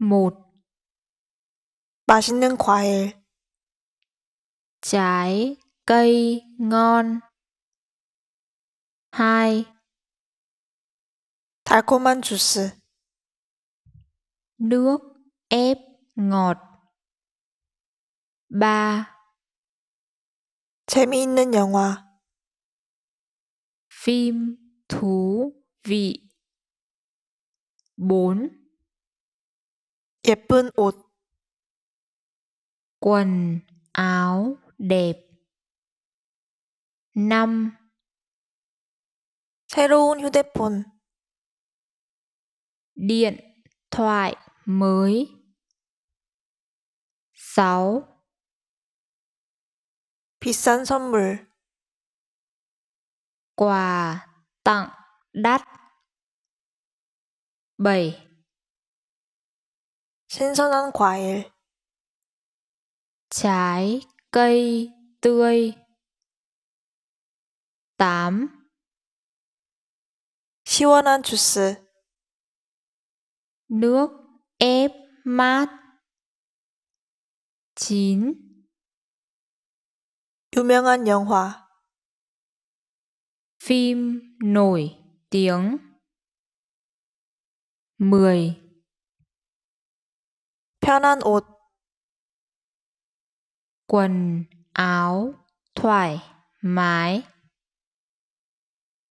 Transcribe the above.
một, 맛있는 과일 trái cây ngon 2. 달콤한 주스 nước ép ngọt 3. 재미있는 영화 phim thú vị 4 예쁜 옷 quần áo đẹp năm 새로운 휴대폰 điện thoại mới sáu 비싼 선물 quà tặng đắt bảy 신선한 과일 trái cây tươi tám, 시원한 주스 nước ép mát 9 유명한 영화 phim nổi tiếng 10 편한 옷 quần áo thoải mái